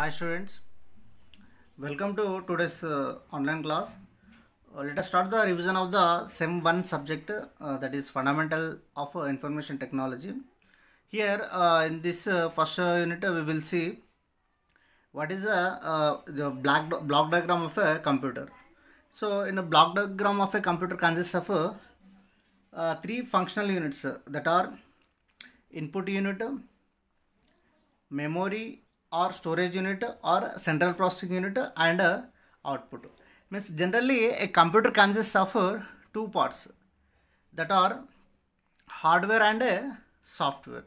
hi students welcome to today's uh, online class uh, let us start the revision of the sem 1 subject uh, that is fundamental of uh, information technology here uh, in this uh, first unit we will see what is the block, block diagram of a computer so in a block diagram of a computer consists of three functional units that are input unit memory or storage unit or central processing unit and output means generally a computer consists of two parts that are hardware and software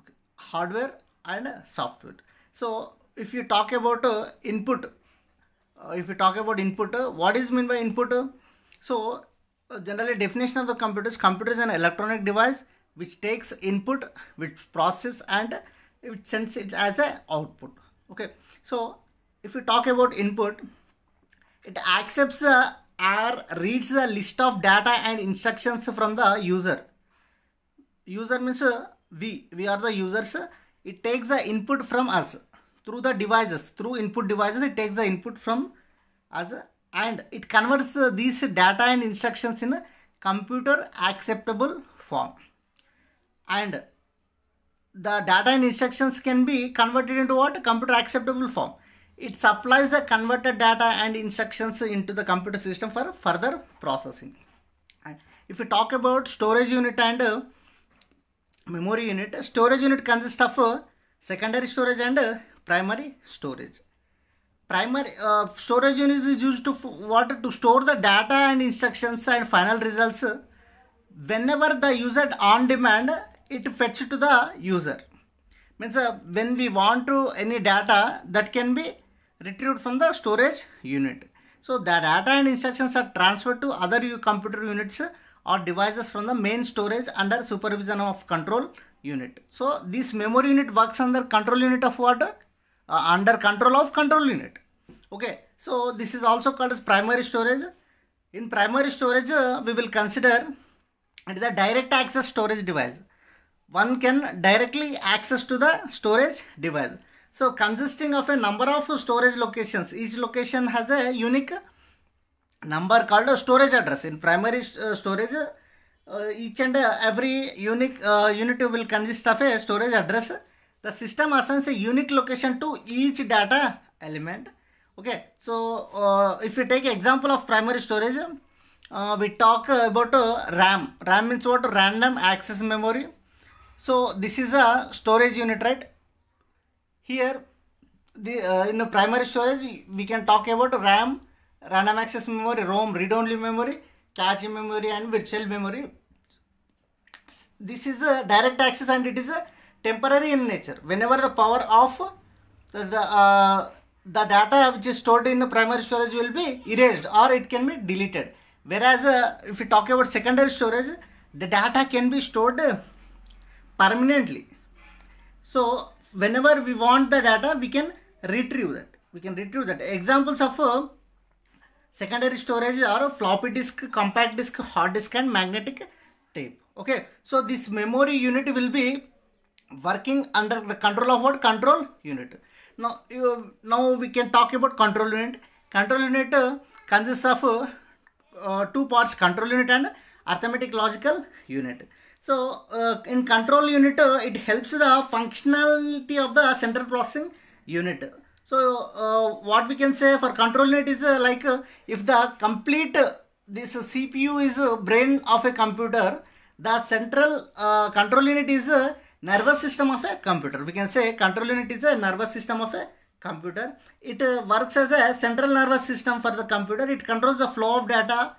okay. hardware and software so if you talk about input uh, if you talk about input what is mean by input so generally definition of the computer is computer is an electronic device which takes input which process and it sends it as a output okay so if you talk about input it accepts the or reads the list of data and instructions from the user user means uh, we we are the users it takes the input from us through the devices through input devices it takes the input from us and it converts these data and instructions in a computer acceptable form and the data and instructions can be converted into what? Computer acceptable form. It supplies the converted data and instructions into the computer system for further processing. And if we talk about storage unit and uh, memory unit, storage unit consists of uh, secondary storage and uh, primary storage. Primary uh, storage unit is used to what to store the data and instructions and final results whenever the user on demand it fetches to the user. Means uh, when we want to any data that can be retrieved from the storage unit. So the data and instructions are transferred to other computer units uh, or devices from the main storage under supervision of control unit. So this memory unit works under control unit of what? Uh, under control of control unit. Okay. So this is also called as primary storage. In primary storage, uh, we will consider it is a direct access storage device one can directly access to the storage device. So consisting of a number of storage locations, each location has a unique number called a storage address. In primary uh, storage, uh, each and uh, every unique uh, unit will consist of a storage address. The system assigns a unique location to each data element. Okay, so uh, if we take example of primary storage, uh, we talk about RAM. RAM means what? Random access memory so this is a storage unit, right? Here, the uh, in the primary storage, we can talk about RAM, random access memory, ROM, read-only memory, cache memory, and virtual memory. This is a direct access, and it is a temporary in nature. Whenever the power off, the, the uh, the data which is stored in the primary storage will be erased or it can be deleted. Whereas uh, if we talk about secondary storage, the data can be stored permanently. So whenever we want the data, we can retrieve that. We can retrieve that. Examples of uh, secondary storage are floppy disk, compact disk, hard disk and magnetic tape. Okay. So this memory unit will be working under the control of what? Control unit. Now, you, now we can talk about control unit. Control unit uh, consists of uh, two parts control unit and arithmetic logical unit. So uh, in control unit, uh, it helps the functionality of the central processing unit. So uh, what we can say for control unit is uh, like uh, if the complete this CPU is brain of a computer, the central control unit is a nervous system of a computer. We can say control unit is a nervous system of a computer. It uh, works as a central nervous system for the computer. It controls the flow of data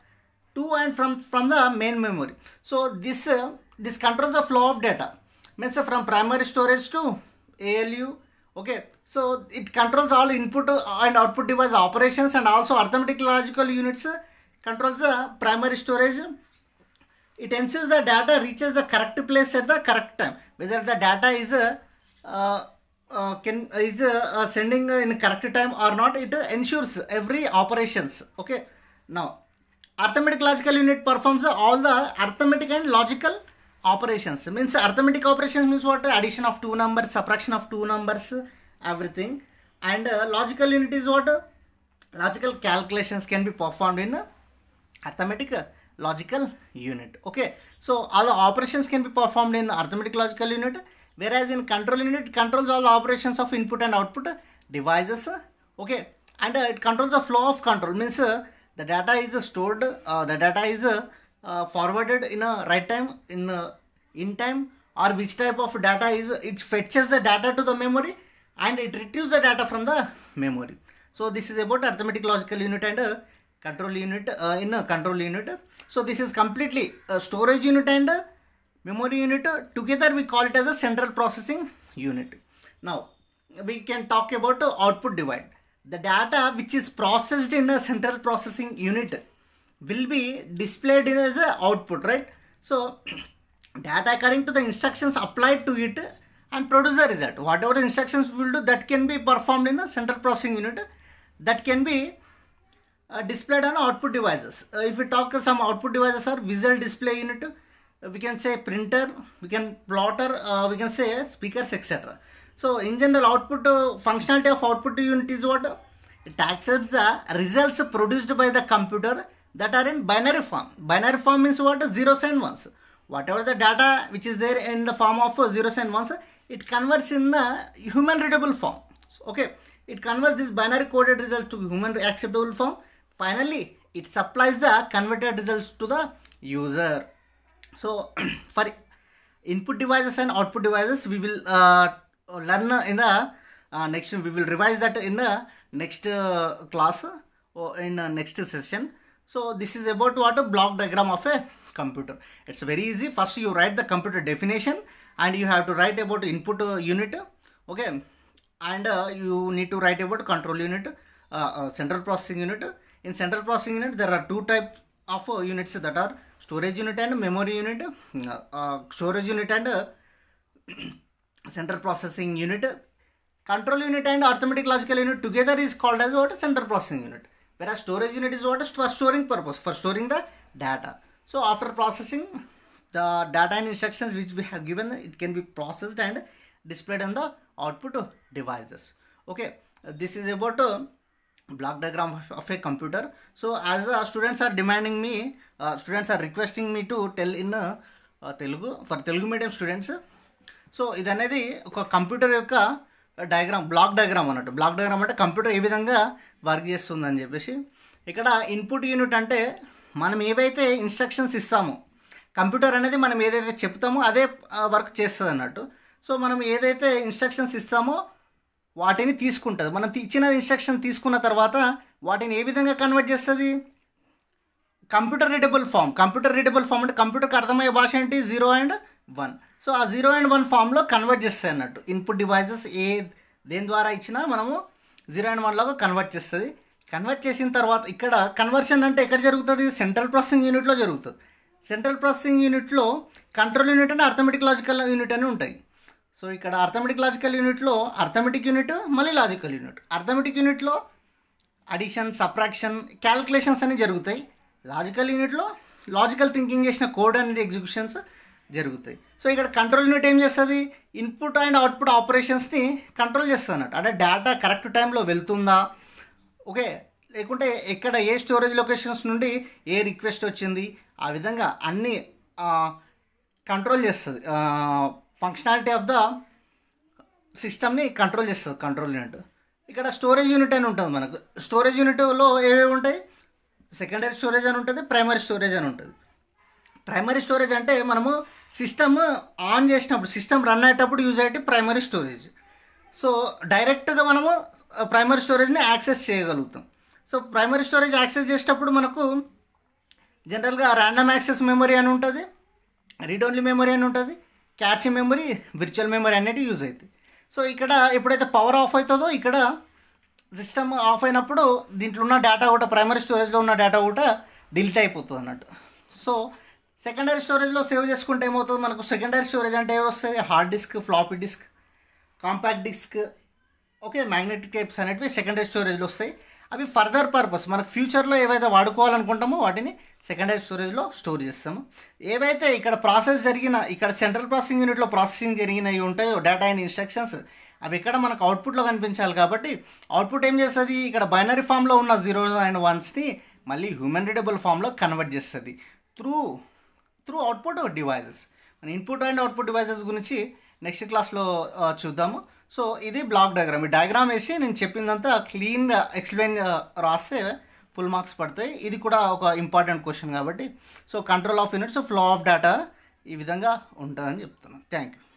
to and from, from the main memory. So this uh, this controls the flow of data. Means from primary storage to ALU. Okay, so it controls all input and output device operations and also arithmetic logical units uh, controls the primary storage. It ensures the data reaches the correct place at the correct time. Whether the data is uh, uh, uh can is uh, uh, sending in correct time or not, it ensures every operations. Okay, now arithmetic logical unit performs all the arithmetic and logical operations means arithmetic operations means what addition of two numbers subtraction of two numbers everything and uh, logical unit is what logical calculations can be performed in uh, arithmetic uh, logical unit okay so all operations can be performed in arithmetic logical unit whereas in control unit controls all operations of input and output devices okay and uh, it controls the flow of control means uh, the data is stored uh, the data is uh, uh, forwarded in a right time in a, uh, in time or which type of data is it fetches the data to the memory and it retrieves the data from the memory so this is about arithmetic logical unit and uh, control unit uh, in a control unit so this is completely a storage unit and a memory unit together we call it as a central processing unit now we can talk about output divide the data which is processed in a central processing unit will be displayed as an output, right? So data according to the instructions applied to it and produce the result. Whatever the instructions will do that can be performed in the central processing unit that can be uh, displayed on output devices. Uh, if we talk uh, some output devices are visual display unit, uh, we can say printer, we can plotter, uh, we can say speakers etc. So in general output uh, functionality of output unit is what? It accepts the results produced by the computer that are in binary form. Binary form means what? Zeros and ones. Whatever the data which is there in the form of zeros and ones, it converts in the human readable form. Okay, it converts this binary coded result to human acceptable form. Finally, it supplies the converted results to the user. So, for input devices and output devices, we will uh, learn in the uh, next, we will revise that in the next uh, class or in next session. So this is about what a block diagram of a computer. It's very easy. First you write the computer definition and you have to write about input uh, unit. Okay. And uh, you need to write about control unit, uh, uh, central processing unit. In central processing unit, there are two types of uh, units that are storage unit and memory unit. Uh, storage unit and central processing unit. Control unit and arithmetic logical unit together is called as what? Central processing unit. Whereas storage unit is what is for storing purpose, for storing the data. So after processing the data and instructions which we have given, it can be processed and displayed on the output devices. Okay, this is about a block diagram of a computer so as the students are demanding me uh, students are requesting me to tell in the uh, telugu for telugu medium students So ఇది అనేది ఒక computer diagram block diagram అన్నట్టు block diagram అంటే computer ఏ విధంగా work చేస్తుందని చెప్పేసి ఇక్కడ ఇన్పుట్ యూనిట్ అంటే మనం ఏవైతే ఇన్స్ట్రక్షన్స్ ఇస్తామో కంప్యూటర్ అనేది మనం ఏదైతే చెప్తామో అదే వర్క్ చేస్తుంది అన్నట్టు సో మనం ఏదైతే ఇన్స్ట్రక్షన్స్ ఇస్తామో వాటిని తీసుకుంటుంది మనం ఇచ్చిన ఇన్స్ట్రక్షన్ తీసుకున్న తర్వాత వాటిని ఏ విధంగా కన్వర్ట్ చేస్తుంది computer readable form computer readable form అంటే కంప్యూటర్కి అర్థమయ్యే భాష ఏంటి జీరో అండ్ వన్ సో ఆ జీరో అండ్ వన్ ఫామ్లో కన్వర్ట్ చేస్తాయి అన్నట్టు ఇన్పుట్ డివైజెస్ ఏ దేని ద్వారా ఇచ్చినా మనము జీరో అండ్ వన్లాగా కన్వర్ట్ చేస్తుంది కన్వర్ట్ చేసిన తర్వాత ఇక్కడ కన్వర్షన్ అంటే ఎక్కడ జరుగుతుంది సెంట్రల్ ప్రాసెసింగ్ యూనిట్లో జరుగుతుంది సెంట్రల్ ప్రాసెసింగ్ యూనిట్లో కంట్రోల్ యూనిట్ అని అర్థమెటిక్ లాజికల్ యూనిట్ అని ఉంటాయి సో ఇక్కడ అర్థమెటిక్ లాజికల్ యూనిట్లో అర్థమెటిక్ యూనిట్ మళ్ళీ లాజికల్ యూనిట్ అర్థమెటిక్ యూనిట్లో అడిషన్ సప్రాక్షన్ క్యాలిక్యులేషన్స్ అన్నీ జరుగుతాయి లాజికల్ యూనిట్లో లాజికల్ థింకింగ్ చేసిన కోడ్ అనేది ఎగ్జిక్యూషన్స్ జరుగుతాయి సో ఇక్కడ కంట్రోల్ యూనిట్ ఏం చేస్తుంది ఇన్పుట్ అండ్ అవుట్పుట్ ఆపరేషన్స్ని కంట్రోల్ చేస్తుంది అన్నట్టు అంటే డేటా కరెక్ట్ టైంలో వెళ్తుందా ఓకే లేకుంటే ఎక్కడ ఏ స్టోరేజ్ లొకేషన్స్ నుండి ఏ రిక్వెస్ట్ వచ్చింది ఆ విధంగా అన్నీ కంట్రోల్ చేస్తుంది ఫంక్షనాలిటీ ఆఫ్ ద సిస్టమ్ని కంట్రోల్ చేస్తుంది కంట్రోల్ యూనిట్ ఇక్కడ స్టోరేజ్ యూనిట్ అని ఉంటుంది మనకు స్టోరేజ్ యూనిట్లో ఏవేవి ఉంటాయి సెకండరీ స్టోరేజ్ అని ఉంటుంది ప్రైమరీ స్టోరేజ్ అని ఉంటుంది ప్రైమరీ స్టోరేజ్ అంటే మనము సిస్టమ్ ఆన్ చేసినప్పుడు సిస్టమ్ రన్ అయ్యేటప్పుడు యూజ్ అయ్యేటి ప్రైమరీ స్టోరేజ్ సో డైరెక్ట్గా మనము ప్రైమరీ స్టోరేజ్ని యాక్సెస్ చేయగలుగుతాం సో ప్రైమరీ స్టోరేజ్ యాక్సెస్ చేసేటప్పుడు మనకు జనరల్గా ర్యాండమ్ యాక్సెస్ మెమరీ అని ఉంటుంది రీడ్ ఓన్లీ మెమరీ అని ఉంటుంది క్యాచ్ మెమరీ విర్చువల్ మెమరీ అనేది యూజ్ అవుతాయి సో ఇక్కడ ఎప్పుడైతే పవర్ ఆఫ్ అవుతుందో ఇక్కడ సిస్టమ్ ఆఫ్ అయినప్పుడు దీంట్లో ఉన్న డేటా కూడా ప్రైమరీ స్టోరేజ్లో ఉన్న డేటా కూడా డిలీట్ అయిపోతుంది అన్నట్టు సో సెకండరీ స్టోరేజ్లో సేవ్ చేసుకుంటే ఏమవుతుంది మనకు సెకండరీ స్టోరేజ్ అంటే వస్తుంది hard disk floppy disk compact disk okay magnetic types అనేటివి సెకండరీ స్టోరేజ్లో వస్తాయి అవి ఫర్దర్ పర్పస్ మనకు ఫ్యూచర్లో ఏవైతే వాడుకోవాలనుకుంటామో వాటిని సెకండరీ స్టోరేజ్లో స్టోర్ చేస్తాము ఏవైతే ఇక్కడ ప్రాసెస్ జరిగిన ఇక్కడ సెంట్రల్ ప్రాసెసింగ్ యూనిట్లో ప్రాసెసింగ్ జరిగినవి ఉంటాయో డేటా అండ్ ఇన్స్ట్రక్షన్స్ అవి ఇక్కడ మనకు అవుట్పుట్లో కనిపించాలి కాబట్టి అవుట్పుట్ ఏం చేస్తుంది ఇక్కడ బైనరీ ఫామ్లో ఉన్న జీరో అండ్ వన్స్ని మళ్ళీ హ్యూమన్ రీడబుల్ ఫామ్లో కన్వర్ట్ చేస్తుంది త్రూ త్రూ అవుట్పుట్ డివైజెస్ మన ఇన్పుట్ అండ్ అవుట్పుట్ డివైజెస్ గురించి నెక్స్ట్ క్లాస్లో చూద్దాము సో ఇది బ్లాక్ డయాగ్రామ్ ఈ డయాగ్రామ్ వేసి నేను చెప్పిందంతా క్లీన్గా ఎక్స్ప్లెయిన్ రాస్తే ఫుల్ మార్క్స్ పడతాయి ఇది కూడా ఒక ఇంపార్టెంట్ క్వశ్చన్ కాబట్టి so control of units flow of data ఈ విధంగా ఉంటుందని చెప్తున్నాను థ్యాంక్ యూ